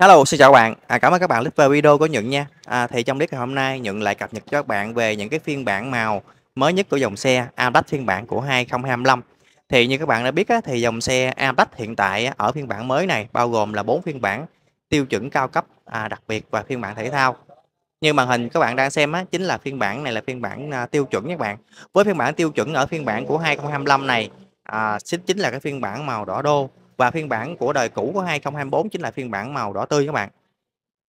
Hello, xin chào các bạn. À, cảm ơn các bạn click về video của Nhuận nha. À, thì trong clip ngày hôm nay Nhuận lại cập nhật cho các bạn về những cái phiên bản màu mới nhất của dòng xe Amdax phiên bản của 2025. Thì như các bạn đã biết á, thì dòng xe Amdax hiện tại ở phiên bản mới này bao gồm là bốn phiên bản tiêu chuẩn cao cấp à, đặc biệt và phiên bản thể thao. Như màn hình các bạn đang xem á, chính là phiên bản này là phiên bản à, tiêu chuẩn các bạn. Với phiên bản tiêu chuẩn ở phiên bản của 2025 này à, chính chính là cái phiên bản màu đỏ đô và phiên bản của đời cũ của 2024 chính là phiên bản màu đỏ tươi các bạn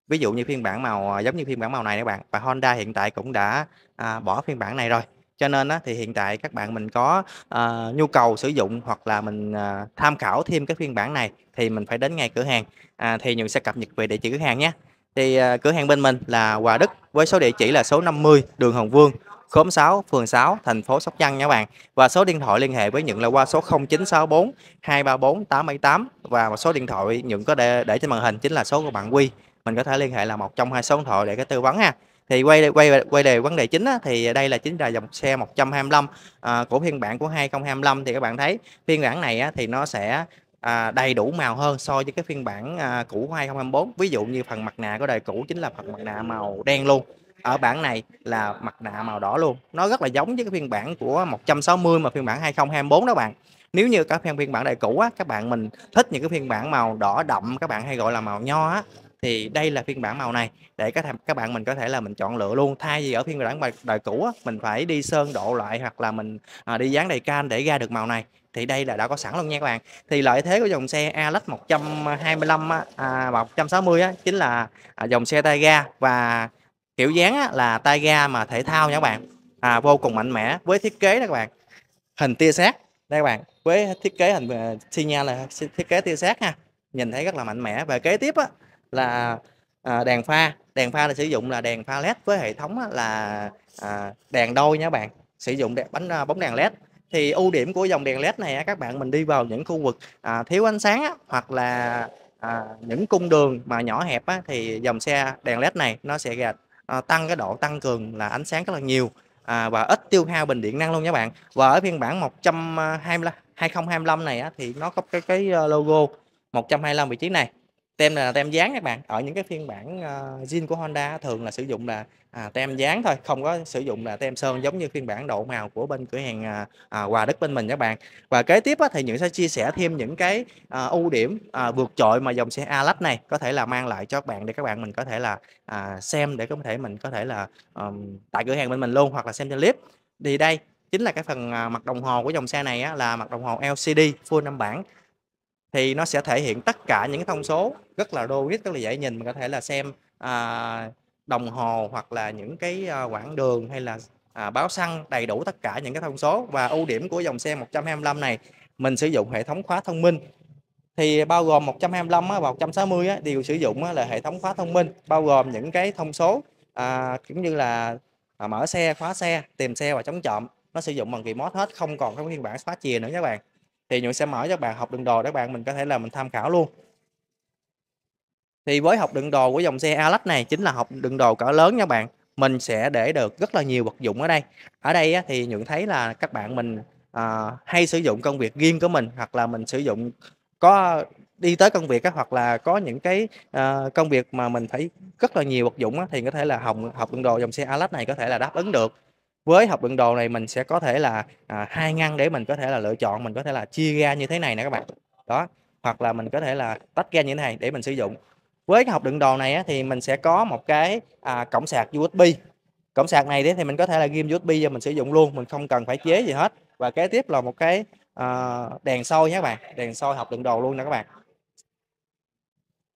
ví dụ như phiên bản màu à, giống như phiên bản màu này các bạn và Honda hiện tại cũng đã à, bỏ phiên bản này rồi cho nên á, thì hiện tại các bạn mình có à, nhu cầu sử dụng hoặc là mình à, tham khảo thêm cái phiên bản này thì mình phải đến ngay cửa hàng à, thì những sẽ cập nhật về địa chỉ cửa hàng nhé thì à, cửa hàng bên mình là Hòa Đức với số địa chỉ là số 50 đường Hồng Vương khóm 6, phường 6, thành phố Sóc Trăng nha các bạn. Và số điện thoại liên hệ với Nhật là qua số 0964 234 878 và số điện thoại Nhật có để, để trên màn hình chính là số của bạn Quy. Mình có thể liên hệ là một trong hai số điện thoại để cái tư vấn ha. Thì quay quay quay đề vấn đề chính á, thì đây là chính là dòng xe 125 à, của phiên bản của 2025 thì các bạn thấy phiên bản này á, thì nó sẽ à, đầy đủ màu hơn so với cái phiên bản à, cũ của 2024 ví dụ như phần mặt nạ của đời cũ chính là phần mặt nạ màu đen luôn ở bản này là mặt nạ màu đỏ luôn nó rất là giống với cái phiên bản của 160 mà phiên bản 2024 đó bạn nếu như các phiên phiên bản đời cũ á, các bạn mình thích những cái phiên bản màu đỏ đậm các bạn hay gọi là màu nho á, thì đây là phiên bản màu này để các các bạn mình có thể là mình chọn lựa luôn thay vì ở phiên bản đời cũ á, mình phải đi sơn độ lại hoặc là mình à, đi dán đầy can để ra được màu này thì đây là đã có sẵn luôn nha các bạn thì lợi thế của dòng xe Alex 125 á, à, 160 á, chính là à, dòng xe tay ga và kiểu dáng á, là tay ga mà thể thao nha các bạn à, vô cùng mạnh mẽ với thiết kế đó các bạn hình tia sét đây các bạn với thiết kế hình à, xi nha là thiết kế tia sét ha nhìn thấy rất là mạnh mẽ và kế tiếp á, là à, đèn pha đèn pha là sử dụng là đèn pha led với hệ thống á, là à, đèn đôi nha các bạn sử dụng đèn bánh à, bóng đèn led thì ưu điểm của dòng đèn led này á, các bạn mình đi vào những khu vực à, thiếu ánh sáng á, hoặc là à, những cung đường mà nhỏ hẹp á, thì dòng xe đèn led này nó sẽ à, tăng cái độ tăng cường là ánh sáng rất là nhiều à, và ít tiêu hao bình điện năng luôn nha bạn và ở phiên bản 120 2025 này á, thì nó có cái cái ờ, logo 125 vị trí này tem này là tem dán các bạn ở những cái phiên bản uh, của Honda thường là sử dụng là à, tem dán thôi không có sử dụng là tem sơn giống như phiên bản độ màu của bên cửa hàng à, à, Hòa Đức bên mình các bạn và kế tiếp á, thì những sẽ chia sẻ thêm những cái à, ưu điểm à, vượt trội mà dòng xe Alax này có thể là mang lại cho các bạn để các bạn mình có thể là à, xem để có thể mình có thể là um, tại cửa hàng bên mình luôn hoặc là xem trên clip thì đây chính là cái phần à, mặt đồng hồ của dòng xe này á, là mặt đồng hồ LCD full năm bản thì nó sẽ thể hiện tất cả những thông số rất là logic rất là dễ nhìn mình có thể là xem à, đồng hồ hoặc là những cái à, quãng đường hay là à, báo xăng đầy đủ tất cả những cái thông số và ưu điểm của dòng xe 125 này mình sử dụng hệ thống khóa thông minh thì bao gồm 125 và 160 đều sử dụng là hệ thống khóa thông minh bao gồm những cái thông số à, cũng như là à, mở xe khóa xe tìm xe và chống trộm nó sử dụng bằng remote hết không còn cái phiên bản khóa chìa nữa các bạn thì Nhuận sẽ mở cho các bạn học đựng đồ để các bạn mình có thể là mình tham khảo luôn thì với học đựng đồ của dòng xe Alex này chính là học đựng đồ cỡ lớn nha bạn mình sẽ để được rất là nhiều vật dụng ở đây ở đây thì Nhuận thấy là các bạn mình à, hay sử dụng công việc riêng của mình hoặc là mình sử dụng có đi tới công việc á, hoặc là có những cái uh, công việc mà mình phải rất là nhiều vật dụng thì có thể là học học đựng đồ dòng xe Alex này có thể là đáp ứng được với hộp đựng đồ này mình sẽ có thể là à, hai ngăn để mình có thể là lựa chọn mình có thể là chia ra như thế này nè các bạn đó hoặc là mình có thể là tách ra như thế này để mình sử dụng với cái hộp đựng đồ này á, thì mình sẽ có một cái à, cổng sạc USB cổng sạc này thì mình có thể là ghim USB cho mình sử dụng luôn mình không cần phải chế gì hết và kế tiếp là một cái à, đèn soi nhé các bạn đèn soi hộp đựng đồ luôn nè các bạn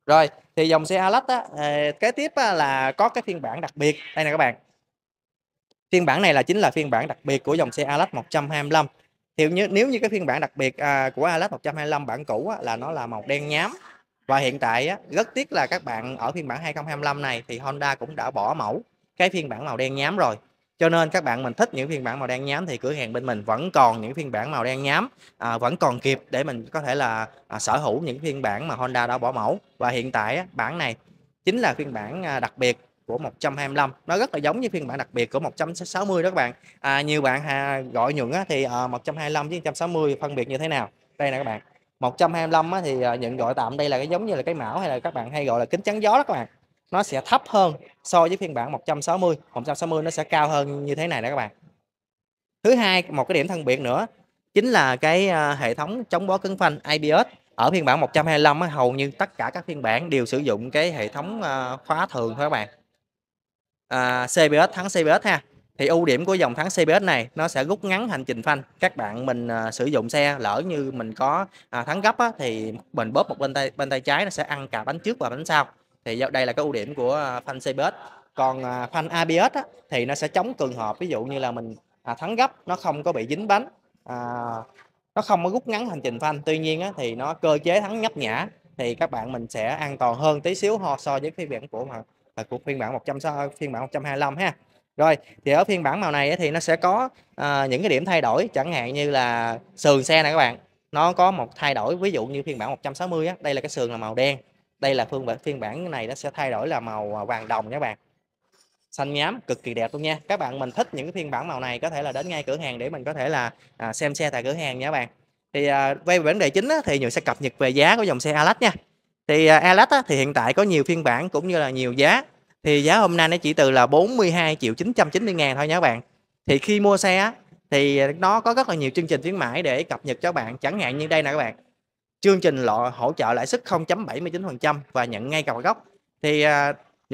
rồi thì dòng xe Alex á, à, kế tiếp á, là có cái phiên bản đặc biệt đây nè các bạn phiên bản này là chính là phiên bản đặc biệt của dòng xe Alas 125 thì như, nếu như cái phiên bản đặc biệt à, của Alas 125 bản cũ á, là nó là màu đen nhám và hiện tại á, rất tiếc là các bạn ở phiên bản 2025 này thì Honda cũng đã bỏ mẫu cái phiên bản màu đen nhám rồi cho nên các bạn mình thích những phiên bản màu đen nhám thì cửa hàng bên mình vẫn còn những phiên bản màu đen nhám à, vẫn còn kịp để mình có thể là à, sở hữu những phiên bản mà Honda đã bỏ mẫu và hiện tại á, bản này chính là phiên bản à, đặc biệt của 125 nó rất là giống như phiên bản đặc biệt của 160 đó các bạn à, nhiều bạn à, gọi nhuận á, thì à, ờ, 125 với 160 phân biệt như thế nào đây nè các bạn 125 á, thì à, ờ, nhận gọi tạm đây là cái giống như là cái mão hay là các bạn hay gọi là kính chắn gió đó các bạn nó sẽ thấp hơn so với phiên bản 160 160 nó sẽ cao hơn như thế này nè các bạn thứ hai một cái điểm thân biệt nữa chính là cái ờ, hệ thống chống bó cứng phanh ABS ở phiên bản 125 hầu như tất cả các phiên bản đều sử dụng cái hệ thống khóa thường thôi các bạn à, CBS thắng CBS ha thì ưu điểm của dòng thắng CBS này nó sẽ rút ngắn hành trình phanh các bạn mình à, sử dụng xe lỡ như mình có à, thắng gấp á, thì mình bóp một bên tay bên tay trái nó sẽ ăn cả bánh trước và bánh sau thì đây là cái ưu điểm của à, phanh CBS còn à, phanh ABS á, thì nó sẽ chống cường hợp ví dụ như là mình à, thắng gấp nó không có bị dính bánh à, nó không có rút ngắn hành trình phanh tuy nhiên á, thì nó cơ chế thắng nhấp nhã thì các bạn mình sẽ an toàn hơn tí xíu ho so với phiên bản của mình à, của phiên bản 100 phiên bản 125 ha rồi thì ở phiên bản màu này thì nó sẽ có à, những cái điểm thay đổi chẳng hạn như là sườn xe này các bạn nó có một thay đổi ví dụ như phiên bản 160 á, đây là cái sườn là màu đen đây là phương bản phiên bản này nó sẽ thay đổi là màu à, vàng đồng các bạn xanh nhám cực kỳ đẹp luôn nha các bạn mình thích những cái phiên bản màu này có thể là đến ngay cửa hàng để mình có thể là à, xem xe tại cửa hàng nha các bạn thì à, về vấn đề chính á, thì nhiều sẽ cập nhật về giá của dòng xe Alax nha thì uh, Alex á, thì hiện tại có nhiều phiên bản cũng như là nhiều giá thì giá hôm nay nó chỉ từ là 42 triệu 990 ngàn thôi nha các bạn thì khi mua xe á, thì nó có rất là nhiều chương trình khuyến mãi để cập nhật cho bạn chẳng hạn như đây nè các bạn chương trình lộ hỗ trợ lãi suất 0.79% và nhận ngay cọc gốc thì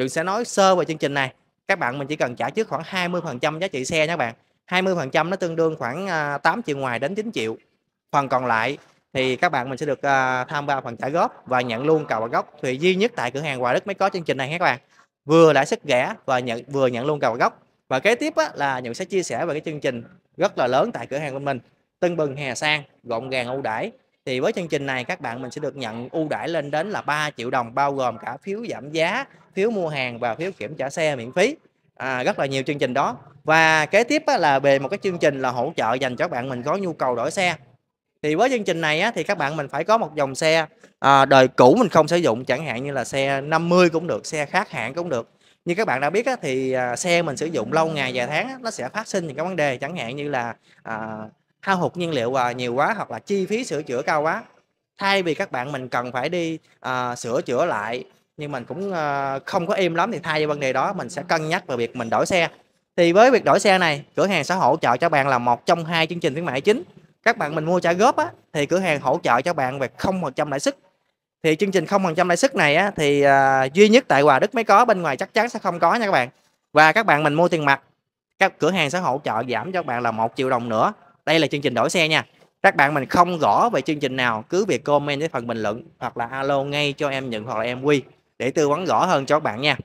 uh, sẽ nói sơ về chương trình này các bạn mình chỉ cần trả trước khoảng 20% giá trị xe nha các bạn 20% nó tương đương khoảng 8 à, triệu ngoài đến 9 triệu phần còn lại thì các bạn mình sẽ được uh, tham gia phần trả góp và nhận luôn cào bản gốc thì duy nhất tại cửa hàng Hòa Đức mới có chương trình này các bạn vừa lãi suất rẻ và nhận vừa nhận luôn cào bản gốc và kế tiếp á, là những sẽ chia sẻ về cái chương trình rất là lớn tại cửa hàng bên mình tưng bừng hè sang gọn gàng ưu đãi thì với chương trình này các bạn mình sẽ được nhận ưu đãi lên đến là 3 triệu đồng bao gồm cả phiếu giảm giá phiếu mua hàng và phiếu kiểm trả xe miễn phí à, rất là nhiều chương trình đó và kế tiếp á, là về một cái chương trình là hỗ trợ dành cho các bạn mình có nhu cầu đổi xe thì với chương trình này á, thì các bạn mình phải có một dòng xe à, đời cũ mình không sử dụng chẳng hạn như là xe 50 cũng được xe khác hạng cũng được như các bạn đã biết á, thì à, xe mình sử dụng lâu ngày vài tháng á, nó sẽ phát sinh những cái vấn đề chẳng hạn như là à, hao hụt nhiên liệu à, nhiều quá hoặc là chi phí sửa chữa cao quá thay vì các bạn mình cần phải đi à, sửa chữa lại nhưng mình cũng à, không có im lắm thì thay vì vấn đề đó mình sẽ cân nhắc về việc mình đổi xe thì với việc đổi xe này cửa hàng sẽ hỗ trợ cho bạn là một trong hai chương trình khuyến mãi chính các bạn mình mua trả góp á, thì cửa hàng hỗ trợ cho bạn về 0% lãi suất thì chương trình 0% lãi suất này á, thì à, duy nhất tại Hòa Đức mới có bên ngoài chắc chắn sẽ không có nha các bạn và các bạn mình mua tiền mặt các cửa hàng sẽ hỗ trợ giảm cho bạn là một triệu đồng nữa đây là chương trình đổi xe nha các bạn mình không gõ về chương trình nào cứ việc comment với phần bình luận hoặc là alo ngay cho em nhận hoặc là em quy để tư vấn rõ hơn cho các bạn nha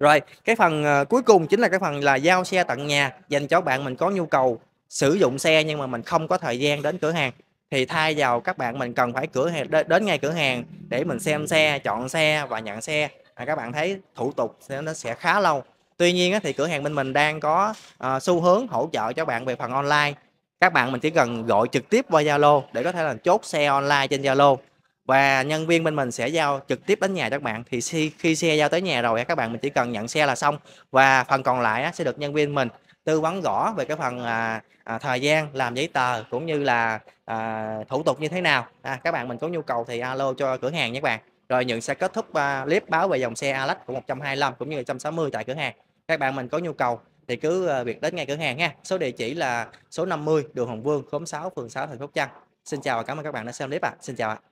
rồi cái phần ờ, cuối cùng chính là cái phần là giao xe tận nhà dành cho bạn mình có nhu cầu sử dụng xe nhưng mà mình không có thời gian đến cửa hàng thì thay vào các bạn mình cần phải cửa hàng đến ngay cửa hàng để mình xem xe chọn xe và nhận xe à, các bạn thấy thủ tục nó sẽ khá lâu tuy nhiên thì cửa hàng bên mình đang có uh, xu hướng hỗ trợ cho bạn về phần online các bạn mình chỉ cần gọi trực tiếp qua zalo để có thể là chốt xe online trên zalo và nhân viên bên mình sẽ giao trực tiếp đến nhà các bạn thì khi xe giao tới nhà rồi các bạn mình chỉ cần nhận xe là xong và phần còn lại sẽ được nhân viên mình tư vấn rõ về cái phần à, à, thời gian làm giấy tờ cũng như là à, thủ tục như thế nào à, các bạn mình có nhu cầu thì alo cho cửa hàng nhé các bạn rồi những sẽ kết thúc à, clip báo về dòng xe Alex của 125 cũng như 160 tại cửa hàng các bạn mình có nhu cầu thì cứ à, việc đến ngay cửa hàng ha số địa chỉ là số 50 đường Hồng Vương khóm 6 phường 6 thành phố Trăng Xin chào và cảm ơn các bạn đã xem clip ạ à. Xin chào ạ à.